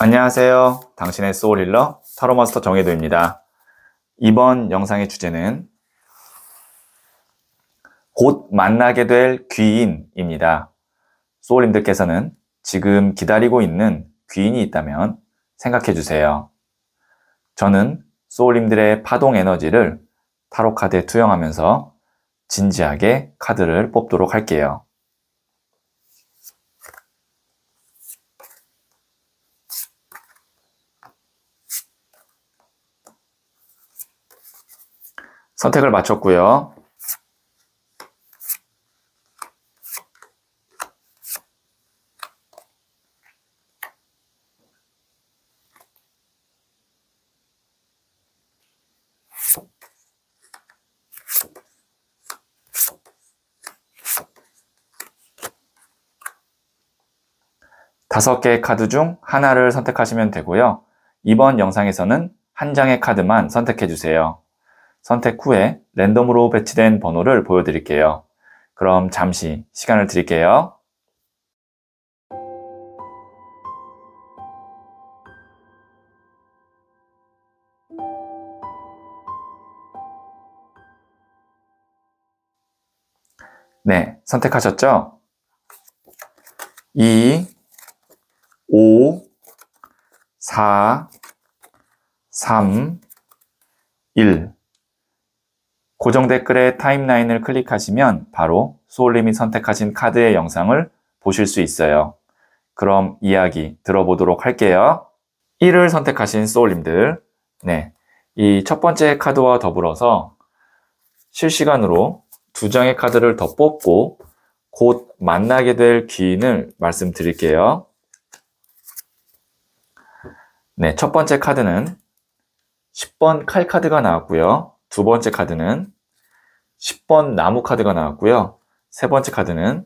안녕하세요. 당신의 소울힐러 타로마스터 정혜도입니다. 이번 영상의 주제는 곧 만나게 될 귀인입니다. 소울님들께서는 지금 기다리고 있는 귀인이 있다면 생각해 주세요. 저는 소울님들의 파동 에너지를 타로 카드에 투영하면서 진지하게 카드를 뽑도록 할게요. 선택을 마쳤고요. 다섯 개의 카드 중 하나를 선택하시면 되고요. 이번 영상에서는 한 장의 카드만 선택해 주세요. 선택 후에 랜덤으로 배치된 번호를 보여드릴게요. 그럼 잠시 시간을 드릴게요. 네, 선택하셨죠? 2, 5, 4, 3, 1 고정 댓글의 타임라인을 클릭하시면 바로 소울님이 선택하신 카드의 영상을 보실 수 있어요. 그럼 이야기 들어보도록 할게요. 1을 선택하신 소울님들 네, 이 첫 번째 카드와 더불어서 실시간으로 두 장의 카드를 더 뽑고 곧 만나게 될 귀인을 말씀드릴게요. 네, 첫 번째 카드는 10번 칼 카드가 나왔고요. 두 번째 카드는 10번 나무 카드가 나왔고요. 세 번째 카드는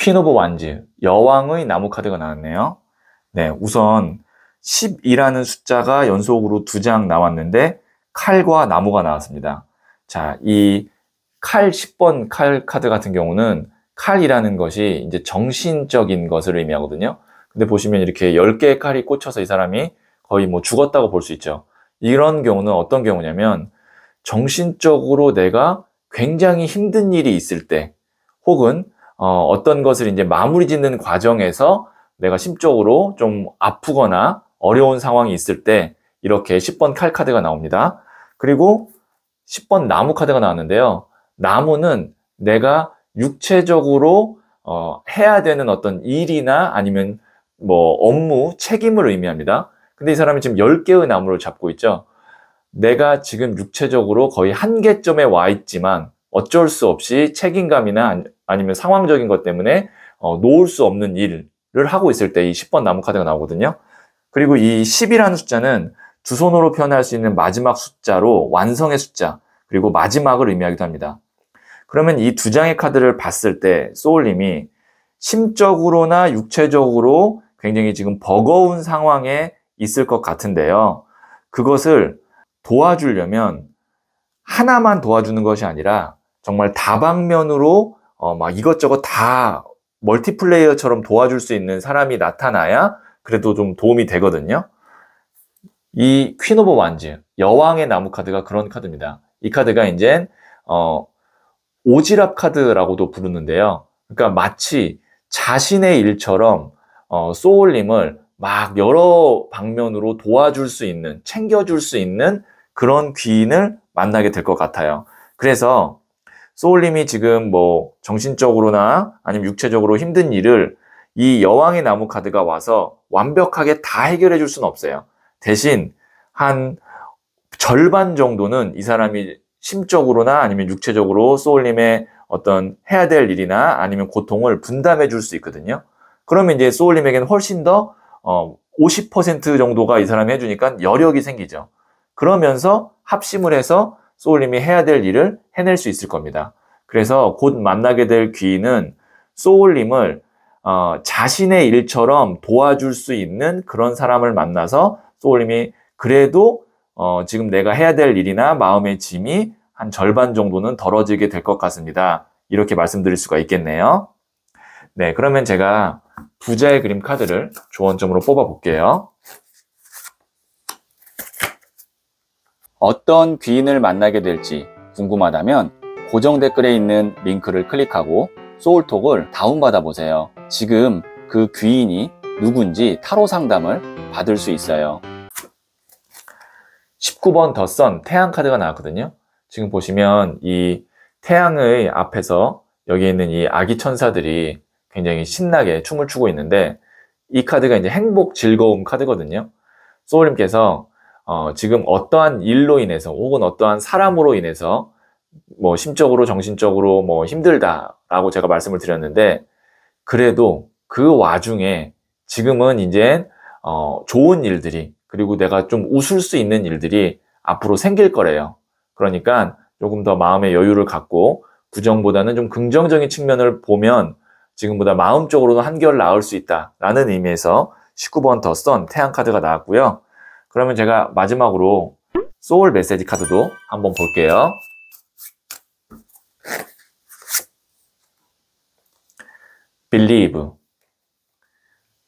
퀸 오브 완즈, 여왕의 나무 카드가 나왔네요. 네, 우선 10이라는 숫자가 연속으로 두 장 나왔는데 칼과 나무가 나왔습니다. 자, 이칼 10번 칼 카드 같은 경우는 칼이라는 것이 이제 정신적인 것을 의미하거든요. 근데 보시면 이렇게 10개의 칼이 꽂혀서 이 사람이 거의 뭐 죽었다고 볼 수 있죠. 이런 경우는 어떤 경우냐면 정신적으로 내가 굉장히 힘든 일이 있을 때 혹은 어, 어떤 것을 이제 마무리 짓는 과정에서 내가 심적으로 좀 아프거나 어려운 상황이 있을 때 이렇게 10번 칼 카드가 나옵니다. 그리고 10번 나무 카드가 나왔는데요. 나무는 내가 육체적으로 어, 해야 되는 어떤 일이나 아니면 뭐 업무, 책임을 의미합니다. 근데 이 사람이 지금 10개의 나무를 잡고 있죠. 내가 지금 육체적으로 거의 한계점에 와 있지만 어쩔 수 없이 책임감이나 아니면 상황적인 것 때문에 어, 놓을 수 없는 일을 하고 있을 때 이 10번 나무 카드가 나오거든요. 그리고 이 10이라는 숫자는 두 손으로 표현할 수 있는 마지막 숫자로 완성의 숫자 그리고 마지막을 의미하기도 합니다. 그러면 이 두 장의 카드를 봤을 때 소울님이 심적으로나 육체적으로 굉장히 지금 버거운 상황에 있을 것 같은데요. 그것을 도와주려면 하나만 도와주는 것이 아니라 정말 다방면으로 어, 막 이것저것 다 멀티플레이어처럼 도와줄 수 있는 사람이 나타나야 그래도 좀 도움이 되거든요. 이 퀸 오브 완즈, 여왕의 나무 카드가 그런 카드입니다. 이 카드가 이제 어, 오지랖 카드라고도 부르는데요. 그러니까 마치 자신의 일처럼 어, 소울님을 막 여러 방면으로 도와줄 수 있는, 챙겨줄 수 있는 그런 귀인을 만나게 될 것 같아요. 그래서 소울님이 지금 뭐 정신적으로나 아니면 육체적으로 힘든 일을 이 여왕의 나무 카드가 와서 완벽하게 다 해결해 줄 수는 없어요. 대신 한 절반 정도는 이 사람이 심적으로나 아니면 육체적으로 소울님의 어떤 해야 될 일이나 아니면 고통을 분담해 줄 수 있거든요. 그러면 이제 소울님에게는 훨씬 더, 어, 50% 정도가 이 사람이 해주니까 여력이 생기죠. 그러면서 합심을 해서 소울님이 해야 될 일을 해낼 수 있을 겁니다. 그래서 곧 만나게 될 귀인은 소울님을 어, 자신의 일처럼 도와줄 수 있는 그런 사람을 만나서 소울님이 그래도 어, 지금 내가 해야 될 일이나 마음의 짐이 한 절반 정도는 덜어지게 될 것 같습니다. 이렇게 말씀드릴 수가 있겠네요. 네, 그러면 제가 부자의 그림 카드를 조언점으로 뽑아 볼게요. 어떤 귀인을 만나게 될지 궁금하다면 고정 댓글에 있는 링크를 클릭하고 소울톡을 다운받아 보세요. 지금 그 귀인이 누군지 타로 상담을 받을 수 있어요. 19번 더 썬 태양 카드가 나왔거든요. 지금 보시면 이 태양의 앞에서 여기 있는 이 아기 천사들이 굉장히 신나게 춤을 추고 있는데 이 카드가 이제 행복 즐거움 카드거든요. 소울님께서 어, 지금 어떠한 일로 인해서 혹은 어떠한 사람으로 인해서 뭐 심적으로 정신적으로 뭐 힘들다라고 제가 말씀을 드렸는데 그래도 그 와중에 지금은 이제 어, 좋은 일들이 그리고 내가 좀 웃을 수 있는 일들이 앞으로 생길 거래요. 그러니까 조금 더 마음의 여유를 갖고 부정보다는 좀 긍정적인 측면을 보면 지금보다 마음적으로는 한결 나을 수 있다라는 의미에서 19번 더 썬 태양 카드가 나왔고요. 그러면 제가 마지막으로 소울 메시지 카드도 한번 볼게요. believe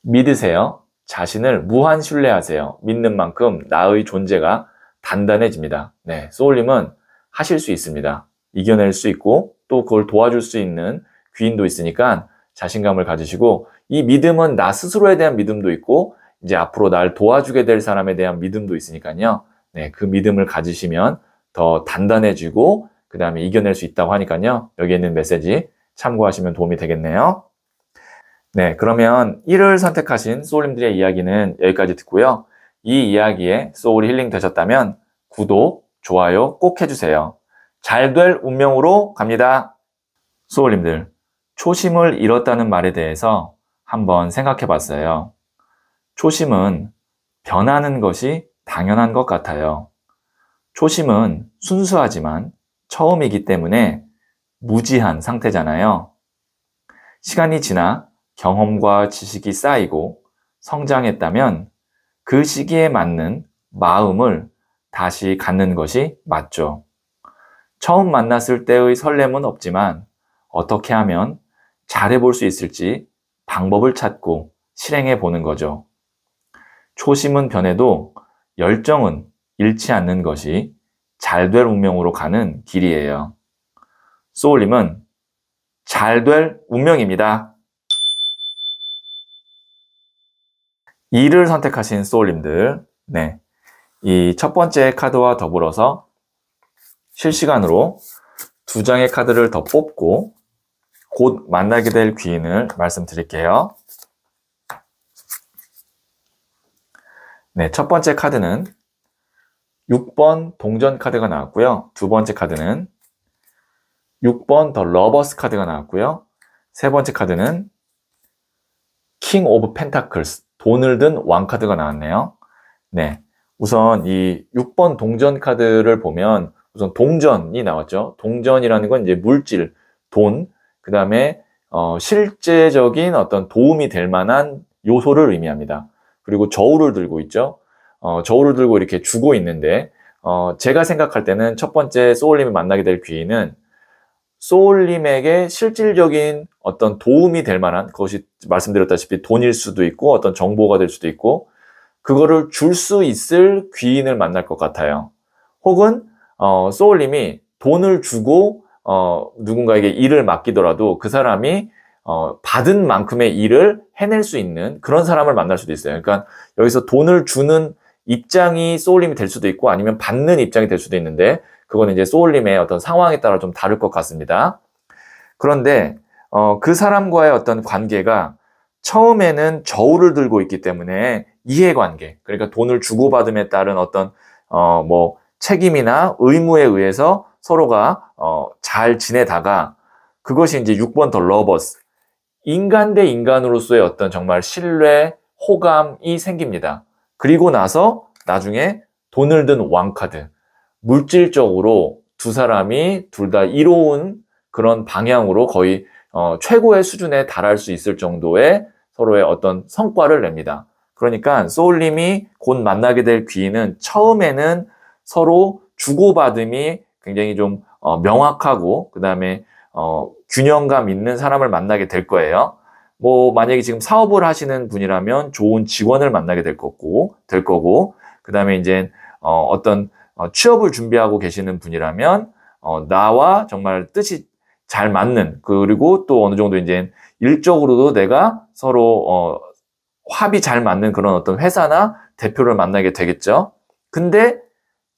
믿으세요. 자신을 무한 신뢰하세요. 믿는 만큼 나의 존재가 단단해집니다. 네, 소울님은 하실 수 있습니다. 이겨낼 수 있고 또 그걸 도와줄 수 있는 귀인도 있으니까 자신감을 가지시고 이 믿음은 나 스스로에 대한 믿음도 있고 이제 앞으로 날 도와주게 될 사람에 대한 믿음도 있으니까요. 네, 그 믿음을 가지시면 더 단단해지고 그 다음에 이겨낼 수 있다고 하니까요. 여기 있는 메시지 참고하시면 도움이 되겠네요. 네, 그러면 1을 선택하신 소울님들의 이야기는 여기까지 듣고요. 이 이야기에 소울이 힐링 되셨다면 구독, 좋아요 꼭 해주세요. 잘 될 운명으로 갑니다. 소울님들, 초심을 잃었다는 말에 대해서 한번 생각해 봤어요. 초심은 변하는 것이 당연한 것 같아요. 초심은 순수하지만 처음이기 때문에 무지한 상태잖아요. 시간이 지나 경험과 지식이 쌓이고 성장했다면 그 시기에 맞는 마음을 다시 갖는 것이 맞죠. 처음 만났을 때의 설렘은 없지만 어떻게 하면 잘해볼 수 있을지 방법을 찾고 실행해 보는 거죠. 초심은 변해도 열정은 잃지 않는 것이 잘 될 운명으로 가는 길이에요. 소울님은 잘 될 운명입니다. 2를 선택하신 소울님들, 네. 이 첫 번째 카드와 더불어서 실시간으로 두 장의 카드를 더 뽑고 곧 만나게 될 귀인을 말씀드릴게요. 네, 첫 번째 카드는 6번 동전 카드가 나왔고요. 두 번째 카드는 6번 더 러버스 카드가 나왔고요. 세 번째 카드는 킹 오브 펜타클스, 돈을 든 왕 카드가 나왔네요. 네, 우선 이 6번 동전 카드를 보면 우선 동전이 나왔죠. 동전이라는 건 이제 물질, 돈, 그 다음에 어, 실제적인 어떤 도움이 될 만한 요소를 의미합니다. 그리고 저울을 들고 있죠. 어, 저울을 들고 이렇게 주고 있는데 어, 제가 생각할 때는 첫 번째 소울님이 만나게 될 귀인은 소울님에게 실질적인 어떤 도움이 될 만한 그것이 말씀드렸다시피 돈일 수도 있고 어떤 정보가 될 수도 있고 그거를 줄 수 있을 귀인을 만날 것 같아요. 혹은 어, 소울님이 돈을 주고 어, 누군가에게 일을 맡기더라도 그 사람이 어, 받은 만큼의 일을 해낼 수 있는 그런 사람을 만날 수도 있어요. 그러니까 여기서 돈을 주는 입장이 소울님이 될 수도 있고 아니면 받는 입장이 될 수도 있는데 그건 이제 소울님의 어떤 상황에 따라 좀 다를 것 같습니다. 그런데 어, 그 사람과의 어떤 관계가 처음에는 저울을 들고 있기 때문에 이해관계, 그러니까 돈을 주고받음에 따른 어떤 어, 뭐 책임이나 의무에 의해서 서로가 어, 잘 지내다가 그것이 이제 6번 더 러버스, 인간 대 인간으로서의 어떤 정말 신뢰, 호감이 생깁니다. 그리고 나서 나중에 돈을 든 왕카드, 물질적으로 두 사람이 둘 다 이로운 그런 방향으로 거의 어, 최고의 수준에 달할 수 있을 정도의 서로의 어떤 성과를 냅니다. 그러니까 소울님이 곧 만나게 될 귀인은 처음에는 서로 주고받음이 굉장히 좀 어, 명확하고 그 다음에 어, 균형감 있는 사람을 만나게 될 거예요. 뭐 만약에 지금 사업을 하시는 분이라면 좋은 직원을 만나게 될 거고 될 거고 그다음에 이제 어, 어떤 어, 취업을 준비하고 계시는 분이라면 어, 나와 정말 뜻이 잘 맞는 그리고 또 어느 정도 이제 일적으로도 내가 서로 어, 합이 잘 맞는 그런 어떤 회사나 대표를 만나게 되겠죠. 근데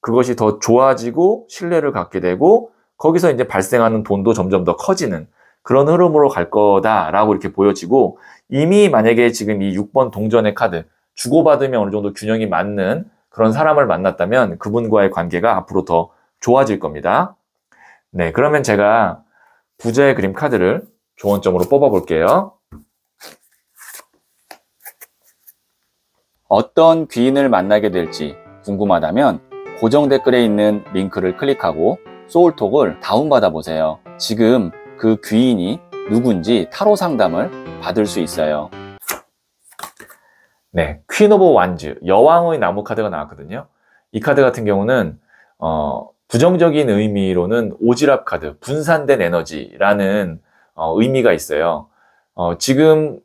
그것이 더 좋아지고 신뢰를 갖게 되고 거기서 이제 발생하는 돈도 점점 더 커지는 그런 흐름으로 갈 거다라고 이렇게 보여지고 이미 만약에 지금 이 6번 동전의 카드 주고받으면 어느 정도 균형이 맞는 그런 사람을 만났다면 그분과의 관계가 앞으로 더 좋아질 겁니다. 네, 그러면 제가 부자의 그림 카드를 조언점으로 뽑아볼게요. 어떤 귀인을 만나게 될지 궁금하다면 고정 댓글에 있는 링크를 클릭하고 소울톡을 다운받아 보세요. 지금 그 귀인이 누군지 타로 상담을 받을 수 있어요. 네, 퀸 오브 완즈, 여왕의 나무 카드가 나왔거든요. 이 카드 같은 경우는 어, 부정적인 의미로는 오지랖 카드, 분산된 에너지라는 어, 의미가 있어요. 어, 지금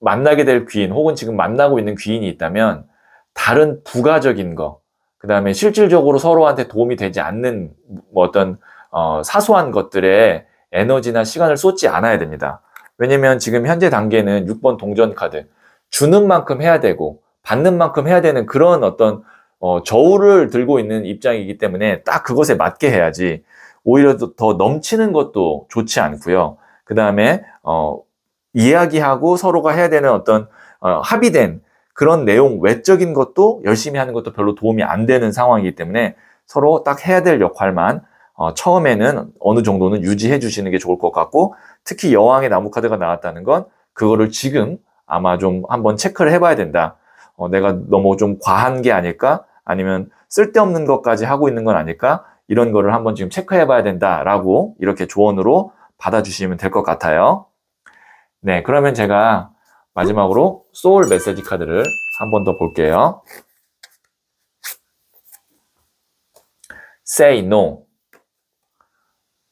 만나게 될 귀인 혹은 지금 만나고 있는 귀인이 있다면 다른 부가적인 것, 그 다음에 실질적으로 서로한테 도움이 되지 않는 뭐 어떤 어, 사소한 것들에 에너지나 시간을 쏟지 않아야 됩니다. 왜냐면 지금 현재 단계는 6번 동전 카드 주는 만큼 해야 되고 받는 만큼 해야 되는 그런 어떤 어, 저울을 들고 있는 입장이기 때문에 딱 그것에 맞게 해야지 오히려 더 넘치는 것도 좋지 않고요. 그 다음에 어, 이야기하고 서로가 해야 되는 어떤 어, 합의된 그런 내용 외적인 것도 열심히 하는 것도 별로 도움이 안 되는 상황이기 때문에 서로 딱 해야 될 역할만 어, 처음에는 어느 정도는 유지해 주시는 게 좋을 것 같고 특히 여왕의 나무 카드가 나왔다는 건 그거를 지금 아마 좀 한번 체크를 해봐야 된다. 어, 내가 너무 좀 과한 게 아닐까? 아니면 쓸데없는 것까지 하고 있는 건 아닐까? 이런 거를 한번 지금 체크해 봐야 된다라고 이렇게 조언으로 받아주시면 될 것 같아요. 네, 그러면 제가 마지막으로 소울 메시지 카드를 한 번 더 볼게요. say no.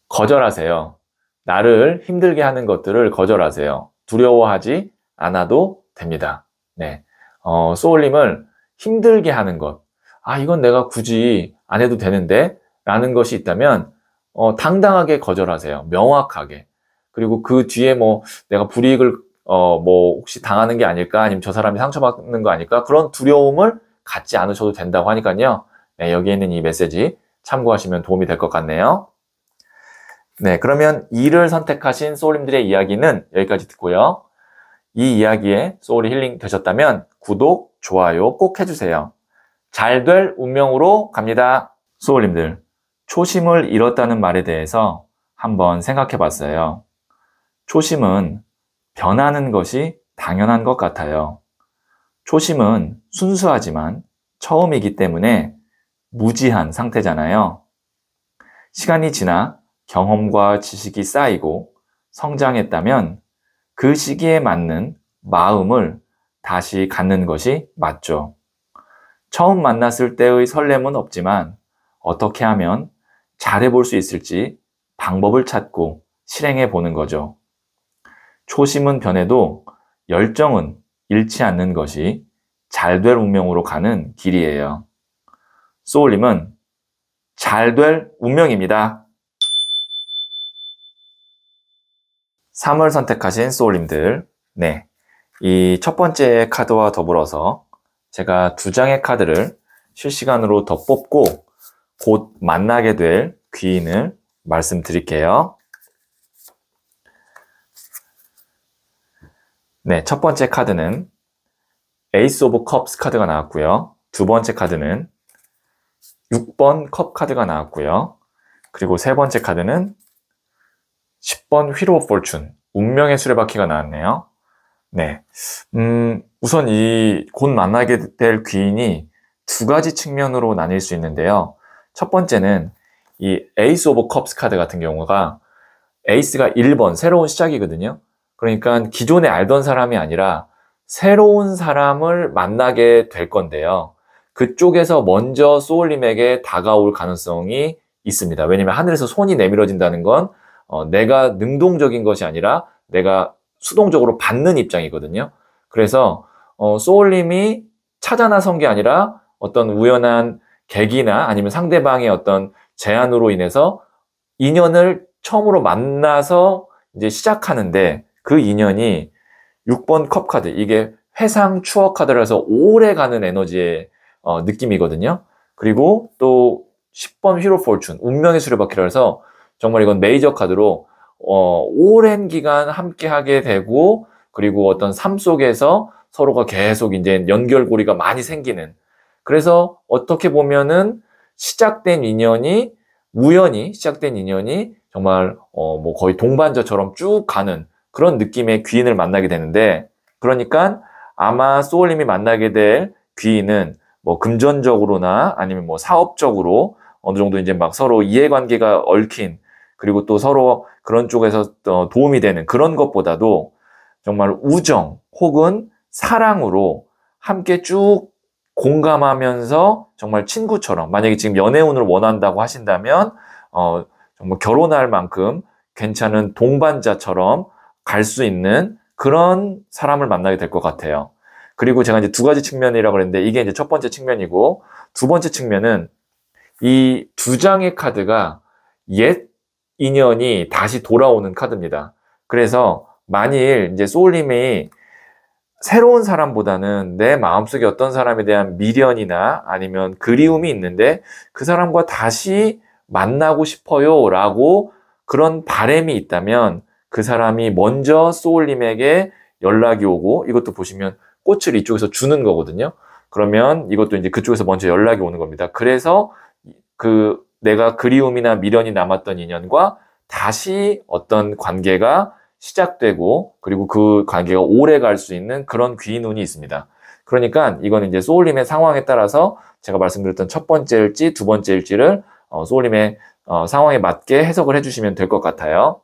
거절하세요. 나를 힘들게 하는 것들을 거절하세요. 두려워하지 않아도 됩니다. 네. 어, 소울님을 힘들게 하는 것. 아, 이건 내가 굳이 안 해도 되는데? 라는 것이 있다면, 어, 당당하게 거절하세요. 명확하게. 그리고 그 뒤에 뭐 내가 불이익을 어, 뭐, 혹시 당하는 게 아닐까? 아니면 저 사람이 상처받는 거 아닐까? 그런 두려움을 갖지 않으셔도 된다고 하니까요. 네, 여기에 있는 이 메시지 참고하시면 도움이 될 것 같네요. 네, 그러면 이를 선택하신 소울님들의 이야기는 여기까지 듣고요. 이 이야기에 소울이 힐링 되셨다면 구독, 좋아요 꼭 해주세요. 잘 될 운명으로 갑니다. 소울님들, 초심을 잃었다는 말에 대해서 한번 생각해 봤어요. 초심은 변하는 것이 당연한 것 같아요. 초심은 순수하지만 처음이기 때문에 무지한 상태잖아요. 시간이 지나 경험과 지식이 쌓이고 성장했다면 그 시기에 맞는 마음을 다시 갖는 것이 맞죠. 처음 만났을 때의 설렘은 없지만 어떻게 하면 잘해볼 수 있을지 방법을 찾고 실행해 보는 거죠. 초심은 변해도 열정은 잃지 않는 것이 잘 될 운명으로 가는 길이에요. 소울님은 잘 될 운명입니다. 3월 선택하신 소울님들. 네. 이 첫 번째 카드와 더불어서 제가 두 장의 카드를 실시간으로 더 뽑고 곧 만나게 될 귀인을 말씀드릴게요. 네, 첫 번째 카드는 에이스 오브 컵스 카드가 나왔고요. 두 번째 카드는 6번 컵 카드가 나왔고요. 그리고 세 번째 카드는 10번 휘로 오브 볼춘, 운명의 수레바퀴가 나왔네요. 네, 음, 우선 이 곧 만나게 될 귀인이 두 가지 측면으로 나뉠 수 있는데요. 첫 번째는 이 에이스 오브 컵스 카드 같은 경우가 에이스가 1번, 새로운 시작이거든요. 그러니까 기존에 알던 사람이 아니라 새로운 사람을 만나게 될 건데요. 그쪽에서 먼저 소울님에게 다가올 가능성이 있습니다. 왜냐면 하하늘에서 손이 내밀어진다는 건 어, 내가 능동적인 것이 아니라 내가 수동적으로 받는 입장이거든요. 그래서 어, 소울님이 찾아 나선 게 아니라 어떤 우연한 계기나 아니면 상대방의 어떤 제안으로 인해서 인연을 처음으로 만나서 이제 시작하는데 그 인연이 6번 컵 카드 이게 회상 추억 카드라서 오래가는 에너지의 어, 느낌이거든요. 그리고 또 10번 히로 폴춘 운명의 수레바퀴라서 정말 이건 메이저 카드로 어, 오랜 기간 함께 하게 되고 그리고 어떤 삶 속에서 서로가 계속 이제 연결고리가 많이 생기는 그래서 어떻게 보면은 시작된 인연이 우연히 시작된 인연이 정말 어, 뭐 거의 동반자처럼 쭉 가는 그런 느낌의 귀인을 만나게 되는데 그러니까 아마 소울님이 만나게 될 귀인은 뭐 금전적으로나 아니면 뭐 사업적으로 어느 정도 이제 막 서로 이해관계가 얽힌 그리고 또 서로 그런 쪽에서 도움이 되는 그런 것보다도 정말 우정 혹은 사랑으로 함께 쭉 공감하면서 정말 친구처럼 만약에 지금 연애운을 원한다고 하신다면 어 정말 결혼할 만큼 괜찮은 동반자처럼 갈수 있는 그런 사람을 만나게 될 것 같아요. 그리고 제가 이제 두 가지 측면이라고 그랬는데 이게 이제 첫 번째 측면이고 두 번째 측면은 이 두 장의 카드가 옛 인연이 다시 돌아오는 카드입니다. 그래서 만일 이제 소울님이 새로운 사람보다는 내 마음속에 어떤 사람에 대한 미련이나 아니면 그리움이 있는데 그 사람과 다시 만나고 싶어요 라고 그런 바램이 있다면 그 사람이 먼저 소울님에게 연락이 오고 이것도 보시면 꽃을 이쪽에서 주는 거거든요. 그러면 이것도 이제 그쪽에서 먼저 연락이 오는 겁니다. 그래서 그 내가 그리움이나 미련이 남았던 인연과 다시 어떤 관계가 시작되고 그리고 그 관계가 오래 갈 수 있는 그런 귀인 운이 있습니다. 그러니까 이건 이제 소울님의 상황에 따라서 제가 말씀드렸던 첫 번째일지 두 번째일지를 어, 소울님의 어, 상황에 맞게 해석을 해주시면 될 것 같아요.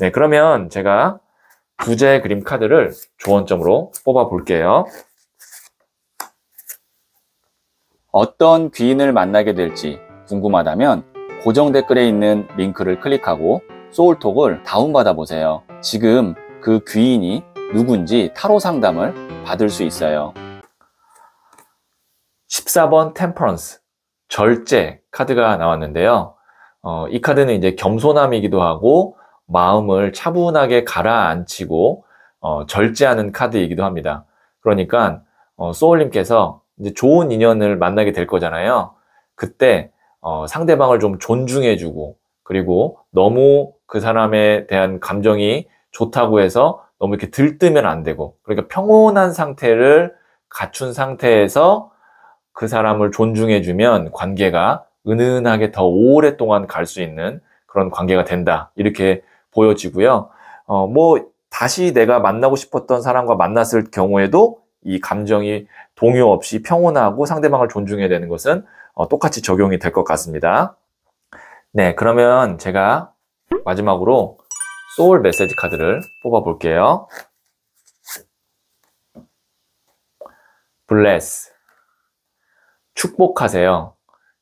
네, 그러면 제가 부재 그림 카드를 조언점으로 뽑아 볼게요. 어떤 귀인을 만나게 될지 궁금하다면 고정 댓글에 있는 링크를 클릭하고 소울톡을 다운받아 보세요. 지금 그 귀인이 누군지 타로 상담을 받을 수 있어요. 14번 템퍼런스 절제 카드가 나왔는데요. 어, 이 카드는 이제 겸손함이기도 하고 마음을 차분하게 가라앉히고 어, 절제하는 카드이기도 합니다. 그러니까 어, 소울님께서 이제 좋은 인연을 만나게 될 거잖아요. 그때 어, 상대방을 좀 존중해주고 그리고 너무 그 사람에 대한 감정이 좋다고 해서 너무 이렇게 들뜨면 안 되고 그러니까 평온한 상태를 갖춘 상태에서 그 사람을 존중해주면 관계가 은은하게 더 오랫동안 갈 수 있는 그런 관계가 된다 이렇게 보여지고요. 어, 뭐 다시 내가 만나고 싶었던 사람과 만났을 경우에도 이 감정이 동요 없이 평온하고 상대방을 존중해야 되는 것은 어, 똑같이 적용이 될 것 같습니다. 네, 그러면 제가 마지막으로 소울 메시지 카드를 뽑아 볼게요. 블레스 축복하세요.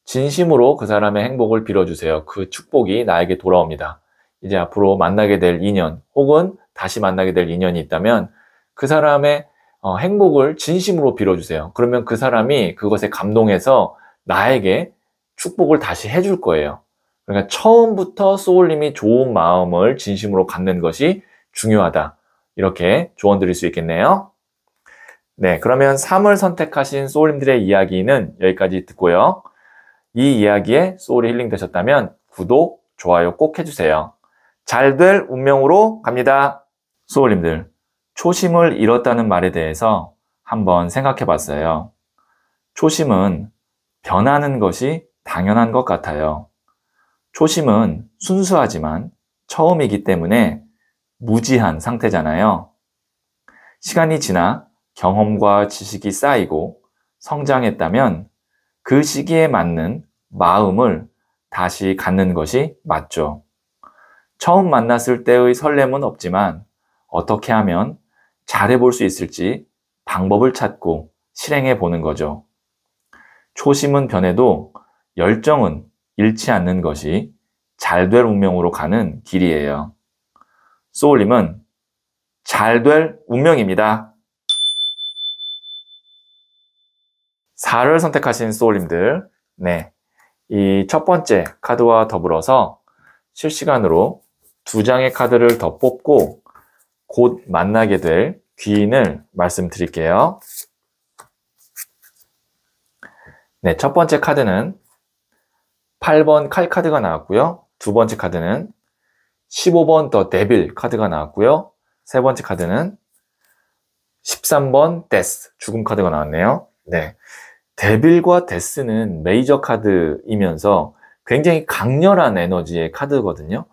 진심으로 그 사람의 행복을 빌어주세요. 그 축복이 나에게 돌아옵니다. 이제 앞으로 만나게 될 인연 혹은 다시 만나게 될 인연이 있다면 그 사람의 어, 행복을 진심으로 빌어주세요. 그러면 그 사람이 그것에 감동해서 나에게 축복을 다시 해줄 거예요. 그러니까 처음부터 소울님이 좋은 마음을 진심으로 갖는 것이 중요하다. 이렇게 조언 드릴 수 있겠네요. 네, 그러면 3을 선택하신 소울님들의 이야기는 여기까지 듣고요. 이 이야기에 소울이 힐링되셨다면 구독, 좋아요 꼭 해주세요. 잘될 운명으로 갑니다. 수호님들, 초심을 잃었다는 말에 대해서 한번 생각해 봤어요. 초심은 변하는 것이 당연한 것 같아요. 초심은 순수하지만 처음이기 때문에 무지한 상태잖아요. 시간이 지나 경험과 지식이 쌓이고 성장했다면 그 시기에 맞는 마음을 다시 갖는 것이 맞죠. 처음 만났을 때의 설렘은 없지만 어떻게 하면 잘해볼 수 있을지 방법을 찾고 실행해 보는 거죠. 초심은 변해도 열정은 잃지 않는 것이 잘 될 운명으로 가는 길이에요. 소울님은 잘 될 운명입니다. 4를 선택하신 소울님들, 네. 이 첫 번째 카드와 더불어서 실시간으로 두 장의 카드를 더 뽑고 곧 만나게 될 귀인을 말씀드릴게요. 네, 첫 번째 카드는 8번 칼 카드가 나왔고요. 두 번째 카드는 15번 더 데빌 카드가 나왔고요. 세 번째 카드는 13번 데스 죽음 카드가 나왔네요. 네. 데빌과 데스는 메이저 카드이면서 굉장히 강렬한 에너지의 카드거든요.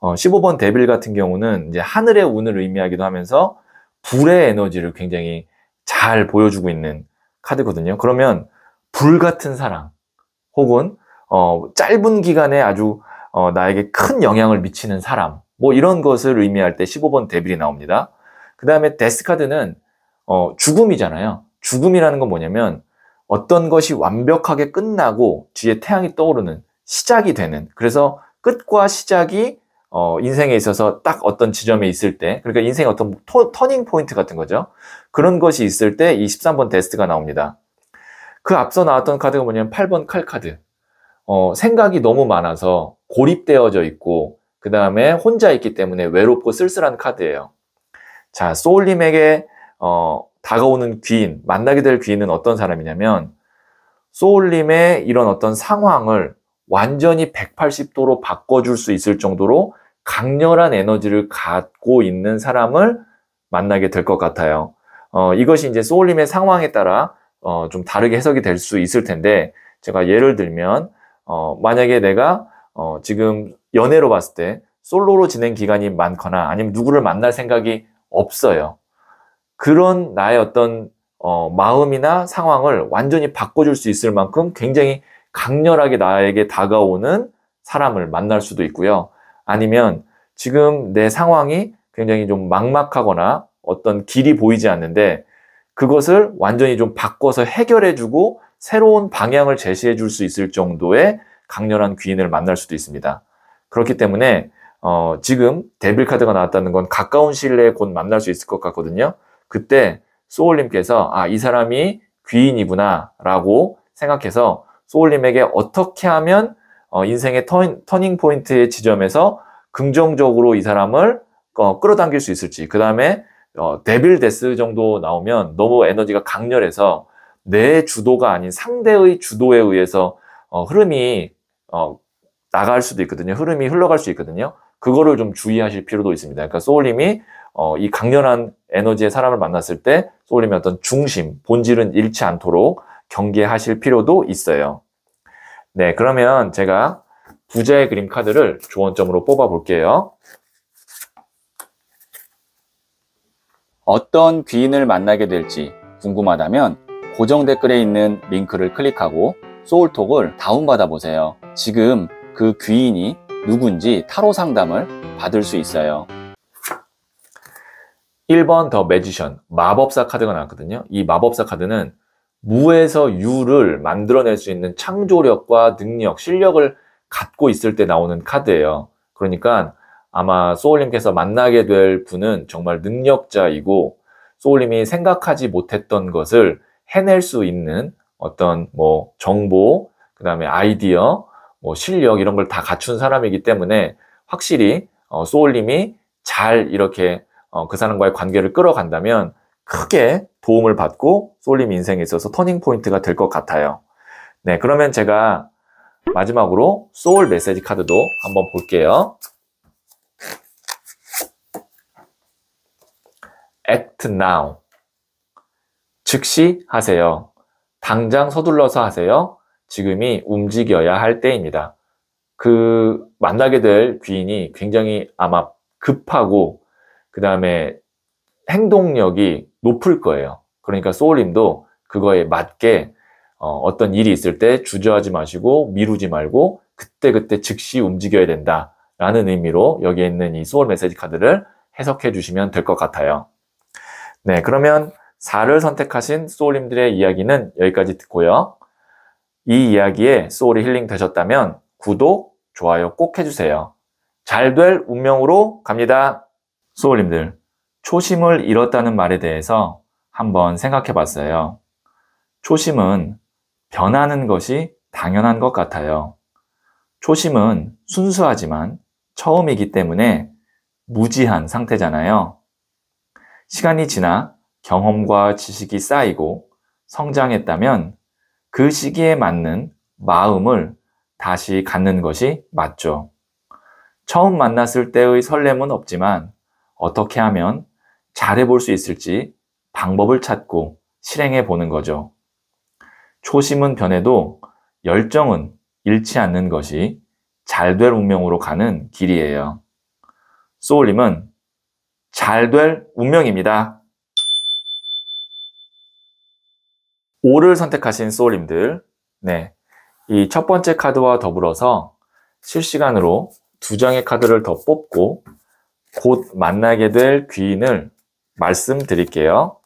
어, 15번 데빌 같은 경우는 이제 하늘의 운을 의미하기도 하면서 불의 에너지를 굉장히 잘 보여주고 있는 카드거든요. 그러면 불 같은 사랑 혹은 어, 짧은 기간에 아주 어, 나에게 큰 영향을 미치는 사람 뭐 이런 것을 의미할 때 15번 데빌이 나옵니다. 그 다음에 데스 카드는 어, 죽음이잖아요. 죽음이라는 건 뭐냐면 어떤 것이 완벽하게 끝나고 뒤에 태양이 떠오르는 시작이 되는 그래서 끝과 시작이 어, 인생에 있어서 딱 어떤 지점에 있을 때, 그러니까 인생의 어떤 뭐 토, 터닝 포인트 같은 거죠. 그런 것이 있을 때 이 13번 데스트가 나옵니다. 그 앞서 나왔던 카드가 뭐냐면 8번 칼 카드. 어, 생각이 너무 많아서 고립되어져 있고, 그 다음에 혼자 있기 때문에 외롭고 쓸쓸한 카드예요. 자, 소울님에게, 어, 다가오는 귀인, 만나게 될 귀인은 어떤 사람이냐면, 소울님의 이런 어떤 상황을 완전히 180도로 바꿔줄 수 있을 정도로 강렬한 에너지를 갖고 있는 사람을 만나게 될 것 같아요. 어, 이것이 이제 소울님의 상황에 따라 어, 좀 다르게 해석이 될 수 있을 텐데 제가 예를 들면 어, 만약에 내가 어, 지금 연애로 봤을 때 솔로로 진행 기간이 많거나 아니면 누구를 만날 생각이 없어요. 그런 나의 어떤 어, 마음이나 상황을 완전히 바꿔줄 수 있을 만큼 굉장히 강렬하게 나에게 다가오는 사람을 만날 수도 있고요. 아니면 지금 내 상황이 굉장히 좀 막막하거나 어떤 길이 보이지 않는데 그것을 완전히 좀 바꿔서 해결해주고 새로운 방향을 제시해 줄 수 있을 정도의 강렬한 귀인을 만날 수도 있습니다. 그렇기 때문에 어, 지금 데빌 카드가 나왔다는 건 가까운 시일 내에 곧 만날 수 있을 것 같거든요. 그때 소울님께서 아, 이 사람이 귀인이구나 라고 생각해서 소울님에게 어떻게 하면 어, 인생의 턴, 터닝 포인트의 지점에서 긍정적으로 이 사람을 어, 끌어당길 수 있을지 그 다음에 어, 데빌 데스 정도 나오면 너무 에너지가 강렬해서 내 주도가 아닌 상대의 주도에 의해서 어, 흐름이 어, 나갈 수도 있거든요. 흐름이 흘러갈 수 있거든요. 그거를 좀 주의하실 필요도 있습니다. 그러니까 소울님이 어, 이 강렬한 에너지의 사람을 만났을 때 소울님의 어떤 중심, 본질은 잃지 않도록 경계하실 필요도 있어요. 네, 그러면 제가 부자의 그림 카드를 조언점으로 뽑아 볼게요. 어떤 귀인을 만나게 될지 궁금하다면 고정 댓글에 있는 링크를 클릭하고 소울톡을 다운받아 보세요. 지금 그 귀인이 누군지 타로 상담을 받을 수 있어요. 1번 더 매지션, 마법사 카드가 나왔거든요. 이 마법사 카드는 무에서 유를 만들어낼 수 있는 창조력과 능력, 실력을 갖고 있을 때 나오는 카드예요. 그러니까 아마 소울님께서 만나게 될 분은 정말 능력자이고 소울님이 생각하지 못했던 것을 해낼 수 있는 어떤 뭐 정보, 그 다음에 아이디어, 뭐 실력 이런 걸 다 갖춘 사람이기 때문에 확실히 어, 소울님이 잘 이렇게 어, 그 사람과의 관계를 끌어간다면 크게 도움을 받고 쏠림 인생에 있어서 터닝 포인트가 될 것 같아요. 네, 그러면 제가 마지막으로 소울 메시지 카드도 한번 볼게요. act now. 즉시 하세요. 당장 서둘러서 하세요. 지금이 움직여야 할 때입니다. 그 만나게 될 귀인이 굉장히 아마 급하고 그 다음에 행동력이 높을 거예요. 그러니까 소울님도 그거에 맞게 어, 떤 일이 있을 때 주저하지 마시고 미루지 말고 그때그때 그때 즉시 움직여야 된다라는 의미로 여기에 있는 이 소울 메시지 카드를 해석해 주시면 될 것 같아요. 네, 그러면 4를 선택하신 소울님들의 이야기는 여기까지 듣고요. 이 이야기에 소울이 힐링 되셨다면 구독, 좋아요 꼭 해주세요. 잘 될 운명으로 갑니다. 소울님들, 초심을 잃었다는 말에 대해서 한번 생각해 봤어요. 초심은 변하는 것이 당연한 것 같아요. 초심은 순수하지만 처음이기 때문에 무지한 상태잖아요. 시간이 지나 경험과 지식이 쌓이고 성장했다면 그 시기에 맞는 마음을 다시 갖는 것이 맞죠. 처음 만났을 때의 설렘은 없지만 어떻게 하면 잘해볼 수 있을지 방법을 찾고 실행해 보는 거죠. 초심은 변해도 열정은 잃지 않는 것이 잘 될 운명으로 가는 길이에요. 소울님은 잘 될 운명입니다. 5를 선택하신 소울님들, 네. 이 첫 번째 카드와 더불어서 실시간으로 두 장의 카드를 더 뽑고 곧 만나게 될 귀인을 말씀드릴게요.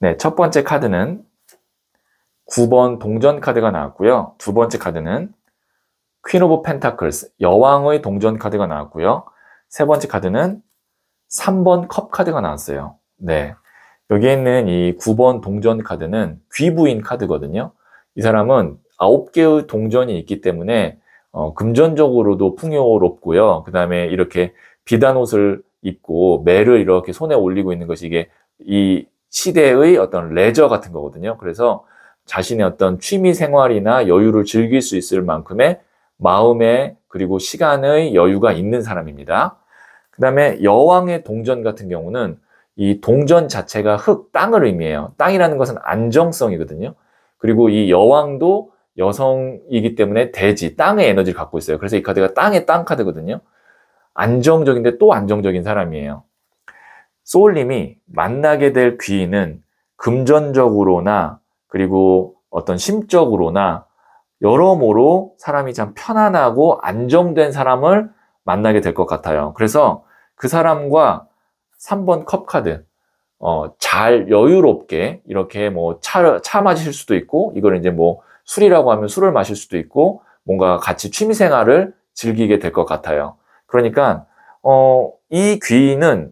네, 첫 번째 카드는 9번 동전 카드가 나왔고요. 두 번째 카드는 퀸 오브 펜타클스, 여왕의 동전 카드가 나왔고요. 세 번째 카드는 3번 컵 카드가 나왔어요. 네. 여기에 있는 이 9번 동전 카드는 귀부인 카드거든요. 이 사람은 9개의 동전이 있기 때문에 어, 금전적으로도 풍요롭고요. 그 다음에 이렇게 비단 옷을 있고 매를 이렇게 손에 올리고 있는 것이 이게 이 시대의 어떤 레저 같은 거거든요. 그래서 자신의 어떤 취미 생활이나 여유를 즐길 수 있을 만큼의 마음의 그리고 시간의 여유가 있는 사람입니다. 그 다음에 여왕의 동전 같은 경우는 이 동전 자체가 흙, 땅을 의미해요. 땅이라는 것은 안정성이거든요. 그리고 이 여왕도 여성이기 때문에 대지, 땅의 에너지를 갖고 있어요. 그래서 이 카드가 땅의 땅 카드거든요. 안정적인데 또 안정적인 사람이에요. 소울님이 만나게 될 귀인은 금전적으로나 그리고 어떤 심적으로나 여러모로 사람이 참 편안하고 안정된 사람을 만나게 될 것 같아요. 그래서 그 사람과 3번 컵 카드, 어, 잘 여유롭게 이렇게 뭐 차, 차 마실 수도 있고, 이걸 이제 뭐 술이라고 하면 술을 마실 수도 있고, 뭔가 같이 취미 생활을 즐기게 될 것 같아요. 그러니까 어, 이 귀는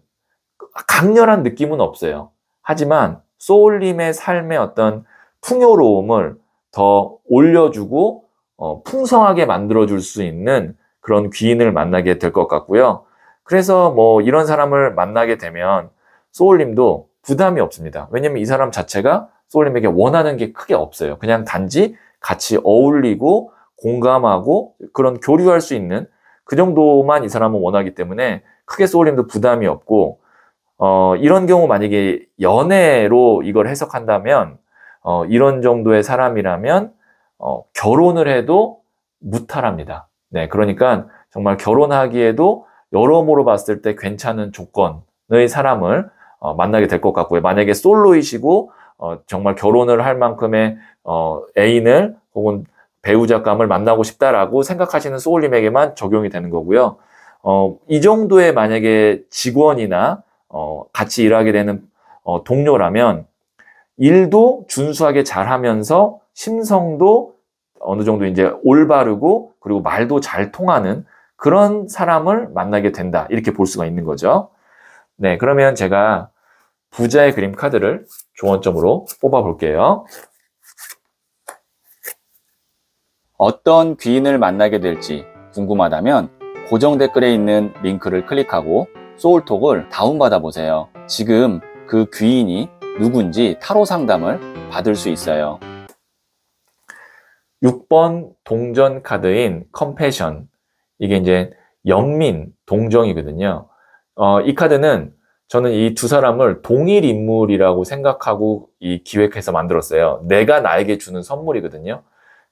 강렬한 느낌은 없어요. 하지만 소울님의 삶의 어떤 풍요로움을 더 올려주고 어, 풍성하게 만들어줄 수 있는 그런 귀인을 만나게 될 것 같고요. 그래서 뭐 이런 사람을 만나게 되면 소울님도 부담이 없습니다. 왜냐면 이 사람 자체가 소울님에게 원하는 게 크게 없어요. 그냥 단지 같이 어울리고 공감하고 그런 교류할 수 있는 그 정도만 이 사람은 원하기 때문에 크게 쏠림도 부담이 없고 어, 이런 경우 만약에 연애로 이걸 해석한다면 어, 이런 정도의 사람이라면 어, 결혼을 해도 무탈합니다. 네, 그러니까 정말 결혼하기에도 여러모로 봤을 때 괜찮은 조건의 사람을 어, 만나게 될 것 같고요. 만약에 솔로이시고 어, 정말 결혼을 할 만큼의 어, 애인을 혹은 배우자감을 만나고 싶다라고 생각하시는 소울님에게만 적용이 되는 거고요. 어, 이 정도의 만약에 직원이나 어, 같이 일하게 되는 어, 동료라면 일도 준수하게 잘하면서 심성도 어느 정도 이제 올바르고 그리고 말도 잘 통하는 그런 사람을 만나게 된다 이렇게 볼 수가 있는 거죠. 네, 그러면 제가 부자의 그림 카드를 조언점으로 뽑아 볼게요. 어떤 귀인을 만나게 될지 궁금하다면 고정 댓글에 있는 링크를 클릭하고 소울톡을 다운받아 보세요. 지금 그 귀인이 누군지 타로 상담을 받을 수 있어요. 6번 동전 카드인 컴패션. 이게 이제 연민, 동정이거든요. 어, 이 카드는 저는 이 두 사람을 동일 인물이라고 생각하고 이 기획해서 만들었어요. 내가 나에게 주는 선물이거든요.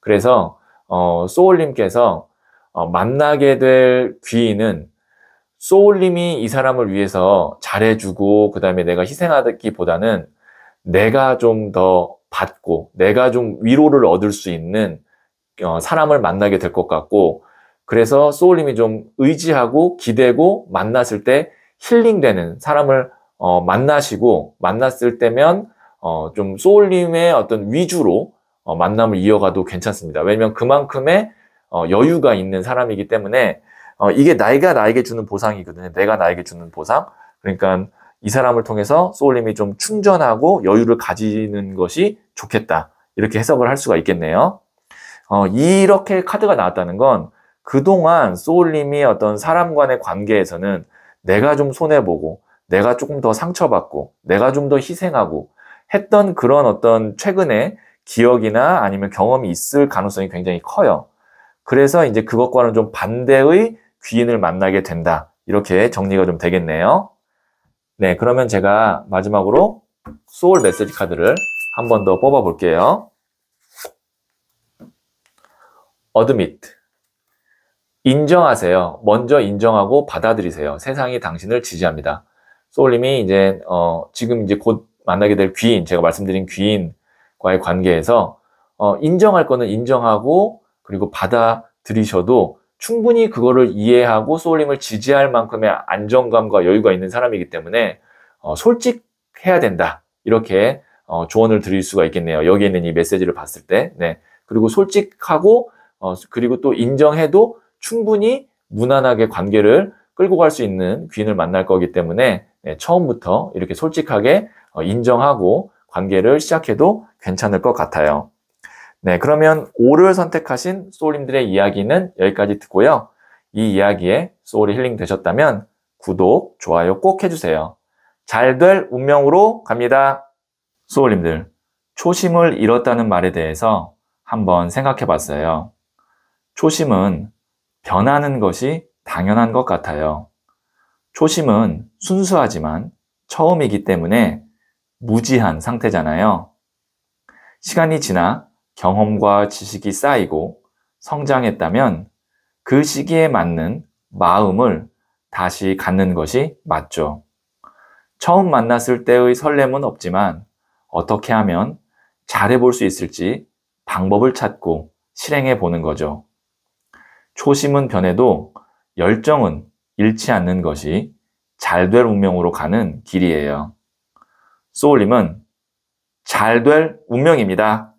그래서 어, 소울님께서 어, 만나게 될 귀인은 소울님이 이 사람을 위해서 잘해주고 그 다음에 내가 희생하기보다는 내가 좀 더 받고 내가 좀 위로를 얻을 수 있는 어, 사람을 만나게 될 것 같고 그래서 소울님이 좀 의지하고 기대고 만났을 때 힐링되는 사람을 어, 만나시고 만났을 때면 어, 좀 소울님의 어떤 위주로 어, 만남을 이어가도 괜찮습니다. 왜냐면 그만큼의 어, 여유가 있는 사람이기 때문에 어, 이게 나이가 나에게 주는 보상이거든요. 내가 나에게 주는 보상. 그러니까 이 사람을 통해서 소울님이 좀 충전하고 여유를 가지는 것이 좋겠다. 이렇게 해석을 할 수가 있겠네요. 어, 이렇게 카드가 나왔다는 건 그동안 소울님이 어떤 사람 간의 관계에서는 내가 좀 손해보고, 내가 조금 더 상처받고, 내가 좀 더 희생하고 했던 그런 어떤 최근에 기억이나 아니면 경험이 있을 가능성이 굉장히 커요. 그래서 이제 그것과는 좀 반대의 귀인을 만나게 된다. 이렇게 정리가 좀 되겠네요. 네, 그러면 제가 마지막으로 소울 메시지 카드를 한 번 더 뽑아 볼게요. 어드미트 인정하세요. 먼저 인정하고 받아들이세요. 세상이 당신을 지지합니다. 소울님이 이제 어, 지금 이제 곧 만나게 될 귀인, 제가 말씀드린 귀인 과의 관계에서 어, 인정할 거는 인정하고 그리고 받아들이셔도 충분히 그거를 이해하고 소울링을 지지할 만큼의 안정감과 여유가 있는 사람이기 때문에 어, 솔직해야 된다 이렇게 어, 조언을 드릴 수가 있겠네요. 여기 있는 이 메시지를 봤을 때, 네. 그리고 솔직하고 어, 그리고 또 인정해도 충분히 무난하게 관계를 끌고 갈 수 있는 귀인을 만날 거기 때문에 네, 처음부터 이렇게 솔직하게 어, 인정하고 관계를 시작해도 괜찮을 것 같아요. 네, 그러면 5를 선택하신 소울님들의 이야기는 여기까지 듣고요. 이 이야기에 소울이 힐링 되셨다면 구독, 좋아요 꼭 해주세요. 잘 될 운명으로 갑니다. 소울님들, 초심을 잃었다는 말에 대해서 한번 생각해 봤어요. 초심은 변하는 것이 당연한 것 같아요. 초심은 순수하지만 처음이기 때문에 무지한 상태잖아요. 시간이 지나 경험과 지식이 쌓이고 성장했다면 그 시기에 맞는 마음을 다시 갖는 것이 맞죠. 처음 만났을 때의 설렘은 없지만 어떻게 하면 잘해볼 수 있을지 방법을 찾고 실행해 보는 거죠. 초심은 변해도 열정은 잃지 않는 것이 잘 될 운명으로 가는 길이에요. 쏘울님은잘될 운명입니다.